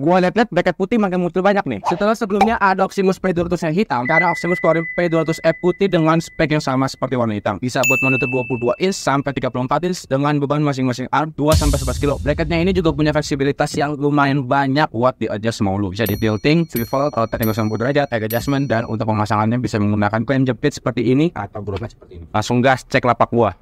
Gua lihat-lihat bracket putih makin muncul banyak nih. Setelah sebelumnya ada Oximus P200 yang hitam, karena Oximus keluarin P200F putih dengan spek yang sama seperti warna hitam. Bisa buat monitor 22 inch sampai 34 inch dengan beban masing-masing arm 2 sampai 11 kilo. Bracketnya ini juga punya fleksibilitas yang lumayan banyak buat di adjust mau lu. Bisa di tilting, swivel, kalau teknik 90 derajat, tag adjustment dan untuk pemasangannya bisa menggunakan klem jepit seperti ini atau berubah seperti ini. Langsung gas cek lapak gua.